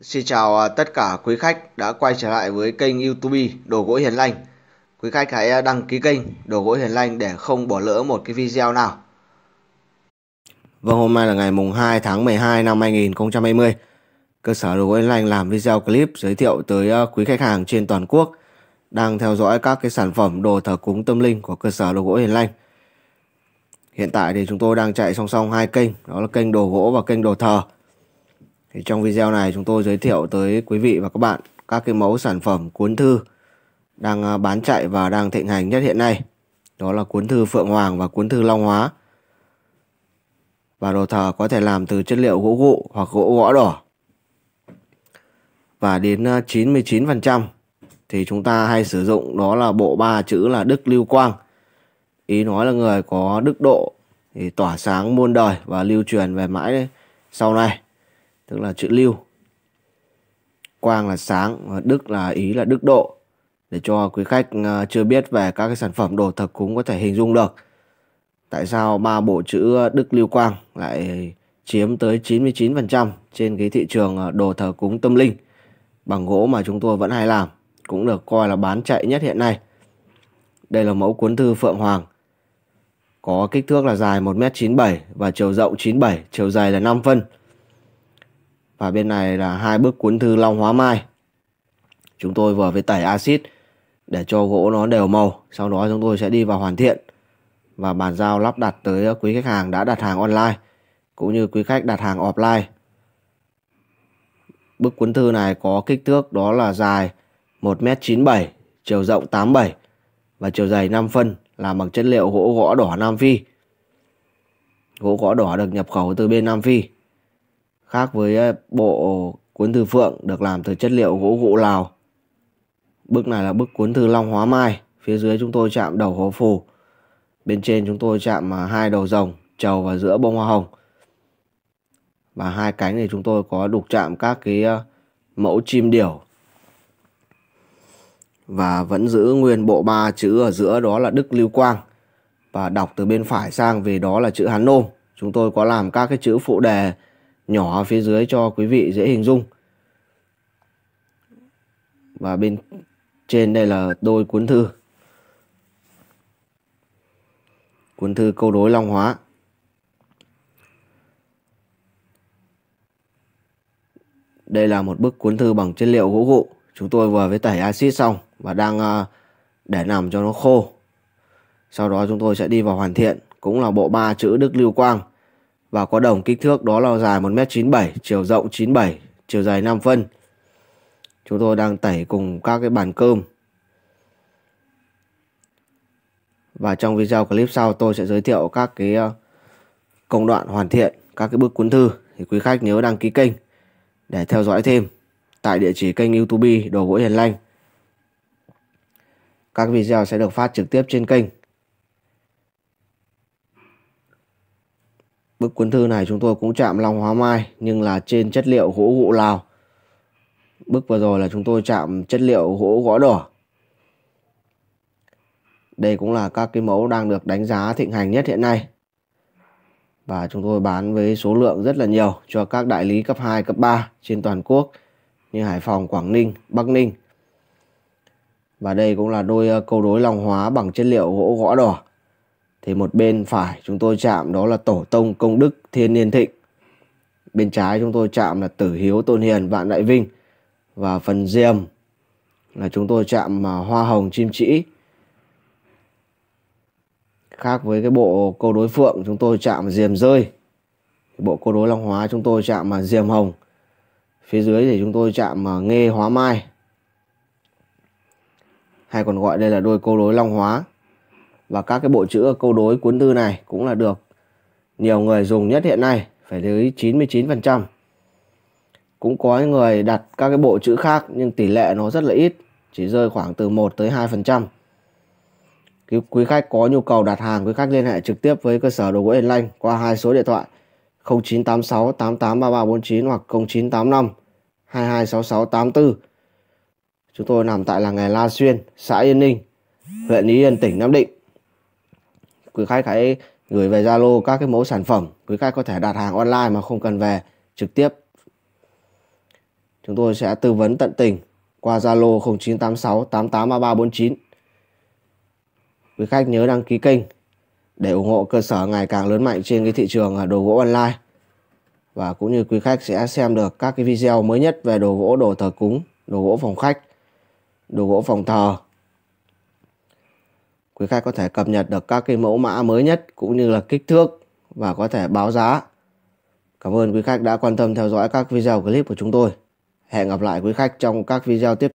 Xin chào à, tất cả quý khách đã quay trở lại với kênh YouTube Đồ gỗ Hiền Lành. Quý khách hãy à, đăng ký kênh Đồ gỗ Hiền Lành để không bỏ lỡ một cái video nào. Vâng, hôm nay là ngày mùng 2 tháng 12 năm 2020. Cơ sở Đồ gỗ Hiền Lành làm video clip giới thiệu tới à, quý khách hàng trên toàn quốc đang theo dõi các cái sản phẩm đồ thờ cúng tâm linh của cơ sở Đồ gỗ Hiền Lành. Hiện tại thì chúng tôi đang chạy song song hai kênh, đó là kênh đồ gỗ và kênh đồ thờ. Thì trong video này chúng tôi giới thiệu tới quý vị và các bạn các cái mẫu sản phẩm cuốn thư đang à, bán chạy và đang thịnh hành nhất hiện nay. Đó là cuốn thư Phượng Hoàng và cuốn thư Long Hóa. Và đồ thờ có thể làm từ chất liệu gỗ gụ hoặc gỗ gõ đỏ. Và đến 99% à, thì chúng ta hay sử dụng đó là bộ ba chữ là Đức Lưu Quang. Ý nói là người có đức độ thì tỏa sáng muôn đời và lưu truyền về mãi sau này tức là chữ lưu quang là sáng và đức là ý là đức độ để cho quý khách ờ, chưa biết về các cái sản phẩm đồ thực cúng có thể hình dung được tại sao ba bộ chữ đức lưu quang lại chiếm tới 99% trên cái thị trường ờ, đồ thờ cúng tâm linh bằng gỗ mà chúng tôi vẫn hay làm cũng được coi là bán chạy nhất hiện nay. Đây là mẫu cuốn thư Phượng Hoàng có kích thước là dài 1m97 và chiều rộng 97, chiều dài là 5 phân và bên này là hai bước cuốn thư long hóa mai chúng tôi vừa với tẩy axit để cho gỗ nó đều màu sau đó chúng tôi sẽ đi vào hoàn thiện và bàn giao lắp đặt tới quý khách hàng đã đặt hàng online cũng như quý khách đặt hàng offline bức cuốn thư này có kích thước đó là dài 1m97 chiều rộng 87 và chiều dày 5 phân làm bằng chất liệu gỗ gõ đỏ Nam Phi gỗ gõ đỏ được nhập khẩu từ bên Nam Phi khác với ờ, bộ cuốn thư phượng được làm từ chất liệu gỗ gụ lào. Bức này là bức cuốn thư long hóa mai, phía dưới chúng tôi chạm đầu hố phù. Bên trên chúng tôi chạm à, hai đầu rồng, trầu và giữa bông hoa hồng. Và hai cánh thì chúng tôi có đục chạm các cái ờ, mẫu chim điểu. Và vẫn giữ nguyên bộ ba chữ ở giữa đó là Đức Lưu Quang. Và đọc từ bên phải sang về đó là chữ Hán Nôm. Chúng tôi có làm các cái chữ phụ đề nhỏ phía dưới cho quý vị dễ hình dung. Và bên trên đây là đôi cuốn thư. Cuốn thư câu đối Long Hóa. Đây là một bức cuốn thư bằng chất liệu gỗ gụ. Chúng tôi vừa với tẩy axit xong và đang ờ, để nằm cho nó khô. Sau đó chúng tôi sẽ đi vào hoàn thiện. Cũng là bộ ba chữ Đức Lưu Quang và có đồng kích thước đó là dài 1m97, chiều rộng 97, chiều dài 5 phân. Chúng tôi đang tẩy cùng các cái bàn cơm. Và trong video clip sau tôi sẽ giới thiệu các cái ờ, công đoạn hoàn thiện các cái bước cuốn thư thì quý khách nhớ đăng ký kênh để theo dõi thêm tại địa chỉ kênh YouTube Đồ gỗ Hiền Lanh. Các video sẽ được phát trực tiếp trên kênh Bức cuốn thư này chúng tôi cũng chạm long hóa mai nhưng là trên chất liệu gỗ gụ Lào. Bức vừa rồi là chúng tôi chạm chất liệu gỗ gõ đỏ. Đây cũng là các cái mẫu đang được đánh giá thịnh hành nhất hiện nay. Và chúng tôi bán với số lượng rất là nhiều cho các đại lý cấp 2, cấp 3 trên toàn quốc như Hải Phòng, Quảng Ninh, Bắc Ninh. Và đây cũng là đôi ờ, câu đối long hóa bằng chất liệu gỗ gõ đỏ thì một bên phải chúng tôi chạm đó là tổ tông công đức thiên niên thịnh bên trái chúng tôi chạm là tử hiếu tôn hiền vạn đại vinh và phần diềm là chúng tôi chạm mà hoa hồng chim trĩ khác với cái bộ câu đối phượng chúng tôi chạm diềm rơi bộ câu đối long hóa chúng tôi chạm mà diềm hồng phía dưới thì chúng tôi chạm mà nghe hóa mai hay còn gọi đây là đôi câu đối long hóa và các cái bộ chữ câu đối cuốn thư này cũng là được nhiều người dùng nhất hiện nay phải tới 99%. Cũng có những người đặt các cái bộ chữ khác nhưng tỷ lệ nó rất là ít, chỉ rơi khoảng từ 1 tới 2%. Quý khách có nhu cầu đặt hàng, quý khách liên hệ trực tiếp với cơ sở đồ gỗ yên Lanh qua hai số điện thoại 0986 883349 hoặc 0985 226684. Chúng tôi nằm tại làng nghề La Xuyên, xã Yên Ninh, huyện Ý Yên, tỉnh Nam Định quý khách hãy gửi về Zalo các cái mẫu sản phẩm quý khách có thể đặt hàng online mà không cần về trực tiếp chúng tôi sẽ tư vấn tận tình qua Zalo 0986 883349 quý khách nhớ đăng ký kênh để ủng hộ cơ sở ngày càng lớn mạnh trên cái thị trường đồ gỗ online và cũng như quý khách sẽ xem được các cái video mới nhất về đồ gỗ đồ thờ cúng đồ gỗ phòng khách đồ gỗ phòng thờ quý khách có thể cập nhật được các cái mẫu mã mới nhất cũng như là kích thước và có thể báo giá. Cảm ơn quý khách đã quan tâm theo dõi các video clip của chúng tôi. Hẹn gặp lại quý khách trong các video tiếp